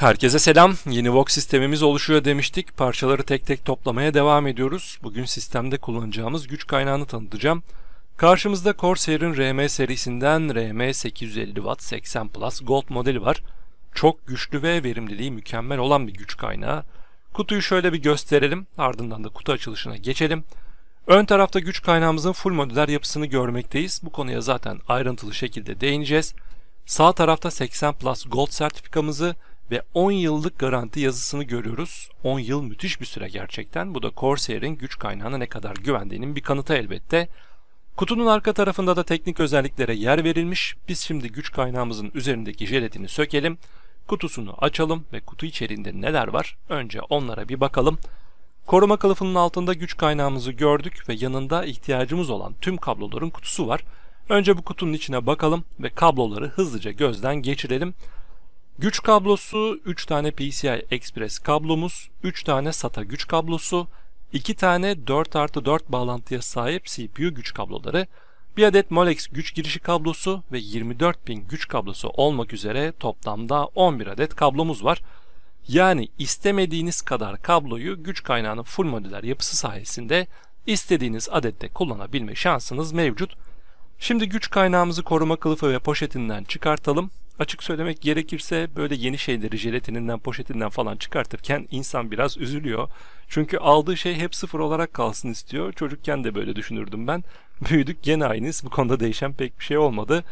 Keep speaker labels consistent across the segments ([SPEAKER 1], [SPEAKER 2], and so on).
[SPEAKER 1] Herkese selam. Yeni Vox sistemimiz oluşuyor demiştik. Parçaları tek tek toplamaya devam ediyoruz. Bugün sistemde kullanacağımız güç kaynağını tanıtacağım. Karşımızda Corsair'in RM serisinden RM 850 Watt 80 Plus Gold modeli var. Çok güçlü ve verimliliği mükemmel olan bir güç kaynağı. Kutuyu şöyle bir gösterelim. Ardından da kutu açılışına geçelim. Ön tarafta güç kaynağımızın full modüler yapısını görmekteyiz. Bu konuya zaten ayrıntılı şekilde değineceğiz. Sağ tarafta 80 Plus Gold sertifikamızı ve 10 yıllık garanti yazısını görüyoruz. 10 yıl müthiş bir süre gerçekten. Bu da Corsair'in güç kaynağına ne kadar güvendiğinin bir kanıtı elbette. Kutunun arka tarafında da teknik özelliklere yer verilmiş. Biz şimdi güç kaynağımızın üzerindeki jelatini sökelim. Kutusunu açalım ve kutu içeriğinde neler var? Önce onlara bir bakalım. Koruma kılıfının altında güç kaynağımızı gördük ve yanında ihtiyacımız olan tüm kabloların kutusu var. Önce bu kutunun içine bakalım ve kabloları hızlıca gözden geçirelim. Güç kablosu 3 tane PCI Express kablomuz, 3 tane SATA güç kablosu, 2 tane 4 artı 4 bağlantıya sahip CPU güç kabloları, bir adet Molex güç girişi kablosu ve 24.000 güç kablosu olmak üzere toplamda 11 adet kablomuz var. Yani istemediğiniz kadar kabloyu güç kaynağının full modüler yapısı sayesinde istediğiniz adette kullanabilme şansınız mevcut. Şimdi güç kaynağımızı koruma kılıfı ve poşetinden çıkartalım açık söylemek gerekirse böyle yeni şeyleri jelatininden, poşetinden falan çıkartırken insan biraz üzülüyor. Çünkü aldığı şey hep sıfır olarak kalsın istiyor. Çocukken de böyle düşünürdüm ben. Büyüdük gene aynıyız. Bu konuda değişen pek bir şey olmadı.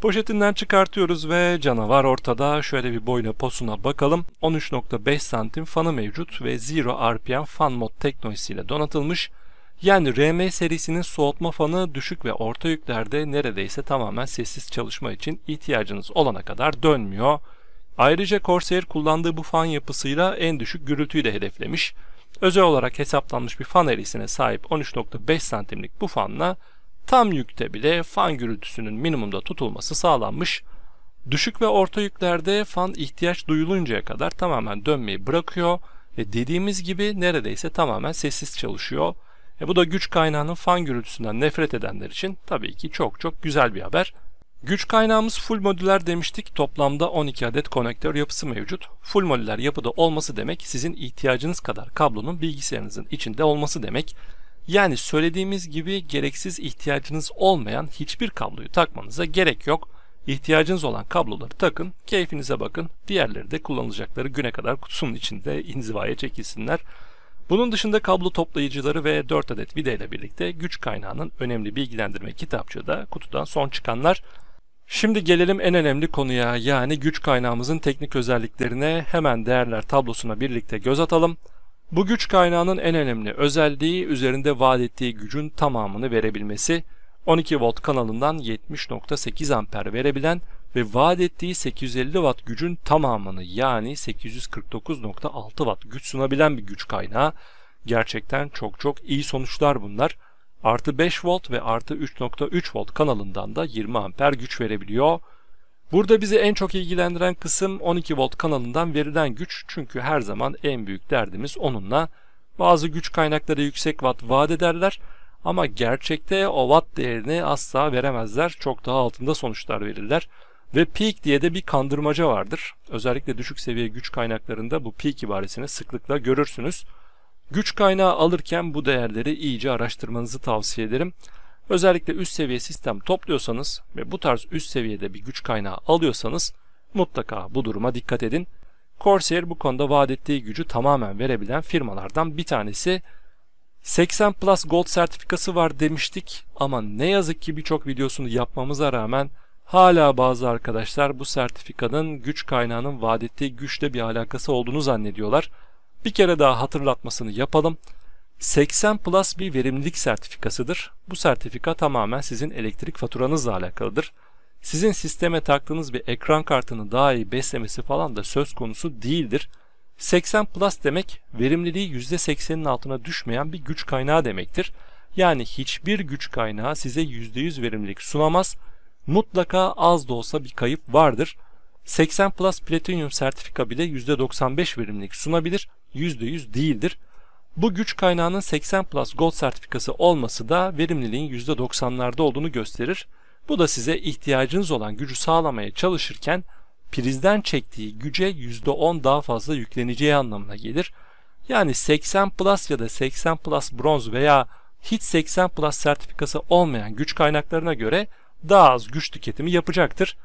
[SPEAKER 1] Poşetinden çıkartıyoruz ve canavar ortada. Şöyle bir boyla posuna bakalım. 13.5 santim fanı mevcut ve Zero RPM Fan Mod teknolojisiyle donatılmış. Yani RM serisinin soğutma fanı düşük ve orta yüklerde neredeyse tamamen sessiz çalışma için ihtiyacınız olana kadar dönmüyor. Ayrıca Corsair kullandığı bu fan yapısıyla en düşük gürültüyü de hedeflemiş. Özel olarak hesaplanmış bir fan erisine sahip 13.5 santimlik bu fanla tam yükte bile fan gürültüsünün minimumda tutulması sağlanmış. Düşük ve orta yüklerde fan ihtiyaç duyuluncaya kadar tamamen dönmeyi bırakıyor ve dediğimiz gibi neredeyse tamamen sessiz çalışıyor. E bu da güç kaynağının fan gürültüsünden nefret edenler için tabii ki çok çok güzel bir haber. Güç kaynağımız full modüler demiştik. Toplamda 12 adet konektör yapısı mevcut. Full modüler yapıda olması demek sizin ihtiyacınız kadar kablonun bilgisayarınızın içinde olması demek. Yani söylediğimiz gibi gereksiz ihtiyacınız olmayan hiçbir kabloyu takmanıza gerek yok. İhtiyacınız olan kabloları takın, keyfinize bakın. Diğerleri de kullanılacakları güne kadar kutusunun içinde inzivaya çekilsinler. Bunun dışında kablo toplayıcıları ve 4 adet vida ile birlikte güç kaynağının önemli bilgilendirme kitapçığı da kutudan son çıkanlar. Şimdi gelelim en önemli konuya yani güç kaynağımızın teknik özelliklerine hemen değerler tablosuna birlikte göz atalım. Bu güç kaynağının en önemli özelliği üzerinde vaat ettiği gücün tamamını verebilmesi. 12 volt kanalından 70.8 amper verebilen ve vaat ettiği 850 watt gücün tamamını yani 849.6 watt güç sunabilen bir güç kaynağı. Gerçekten çok çok iyi sonuçlar bunlar. Artı 5 volt ve artı 3.3 volt kanalından da 20 amper güç verebiliyor. Burada bizi en çok ilgilendiren kısım 12 volt kanalından verilen güç çünkü her zaman en büyük derdimiz onunla. Bazı güç kaynakları yüksek watt vaat ederler ama gerçekte o watt değerini asla veremezler. Çok daha altında sonuçlar verirler. Ve peak diye de bir kandırmaca vardır. Özellikle düşük seviye güç kaynaklarında bu peak ibaresini sıklıkla görürsünüz. Güç kaynağı alırken bu değerleri iyice araştırmanızı tavsiye ederim. Özellikle üst seviye sistem topluyorsanız ve bu tarz üst seviyede bir güç kaynağı alıyorsanız mutlaka bu duruma dikkat edin. Corsair bu konuda vaat ettiği gücü tamamen verebilen firmalardan bir tanesi. 80 Plus Gold sertifikası var demiştik ama ne yazık ki birçok videosunu yapmamıza rağmen Hala bazı arkadaşlar bu sertifikanın güç kaynağının vaat ettiği güçle bir alakası olduğunu zannediyorlar. Bir kere daha hatırlatmasını yapalım. 80 Plus bir verimlilik sertifikasıdır. Bu sertifika tamamen sizin elektrik faturanızla alakalıdır. Sizin sisteme taktığınız bir ekran kartını daha iyi beslemesi falan da söz konusu değildir. 80 Plus demek verimliliği %80'in altına düşmeyen bir güç kaynağı demektir. Yani hiçbir güç kaynağı size %100 verimlilik sunamaz mutlaka az da olsa bir kayıp vardır. 80 Plus Platinum sertifika bile %95 verimlilik sunabilir, %100 değildir. Bu güç kaynağının 80 Plus Gold sertifikası olması da verimliliğin %90'larda olduğunu gösterir. Bu da size ihtiyacınız olan gücü sağlamaya çalışırken prizden çektiği güce %10 daha fazla yükleneceği anlamına gelir. Yani 80 Plus ya da 80 Plus Bronz veya hiç 80 Plus sertifikası olmayan güç kaynaklarına göre daha az güç tüketimi yapacaktır.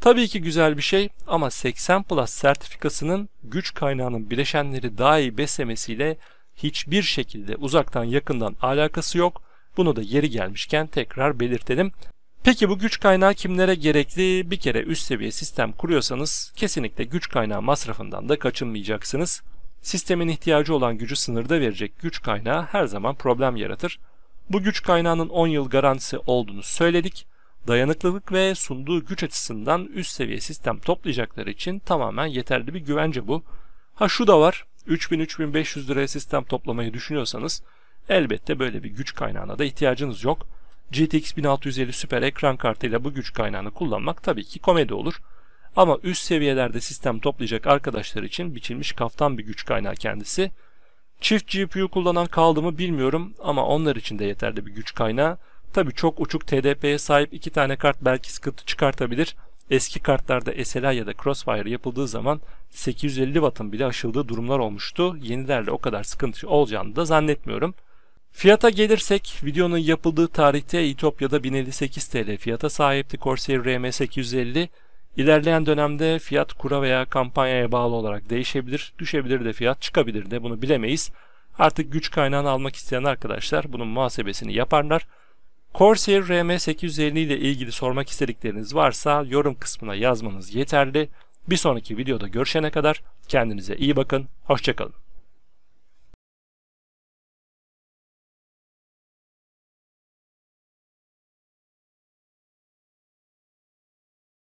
[SPEAKER 1] Tabii ki güzel bir şey ama 80 Plus sertifikasının güç kaynağının bileşenleri daha iyi beslemesiyle hiçbir şekilde uzaktan yakından alakası yok. Bunu da yeri gelmişken tekrar belirtelim. Peki bu güç kaynağı kimlere gerekli? Bir kere üst seviye sistem kuruyorsanız kesinlikle güç kaynağı masrafından da kaçınmayacaksınız. Sistemin ihtiyacı olan gücü sınırda verecek güç kaynağı her zaman problem yaratır. Bu güç kaynağının 10 yıl garantisi olduğunu söyledik dayanıklılık ve sunduğu güç açısından üst seviye sistem toplayacakları için tamamen yeterli bir güvence bu. Ha şu da var 3000-3500 liraya sistem toplamayı düşünüyorsanız elbette böyle bir güç kaynağına da ihtiyacınız yok. GTX 1650 süper ekran kartıyla bu güç kaynağını kullanmak tabii ki komedi olur. Ama üst seviyelerde sistem toplayacak arkadaşlar için biçilmiş kaftan bir güç kaynağı kendisi. Çift GPU kullanan kaldı mı bilmiyorum ama onlar için de yeterli bir güç kaynağı. Tabii çok uçuk TDP'ye sahip iki tane kart belki sıkıntı çıkartabilir. Eski kartlarda SLA ya da Crossfire yapıldığı zaman 850 Watt'ın bile aşıldığı durumlar olmuştu. Yenilerle o kadar sıkıntı olacağını da zannetmiyorum. Fiyata gelirsek videonun yapıldığı tarihte Etiyopya'da 1058 TL fiyata sahipti Corsair RM850. İlerleyen dönemde fiyat kura veya kampanyaya bağlı olarak değişebilir, düşebilir de fiyat çıkabilir de bunu bilemeyiz. Artık güç kaynağını almak isteyen arkadaşlar bunun muhasebesini yaparlar. Corsair RM850 ile ilgili sormak istedikleriniz varsa yorum kısmına yazmanız yeterli. Bir sonraki videoda görüşene kadar kendinize iyi bakın, hoşçakalın.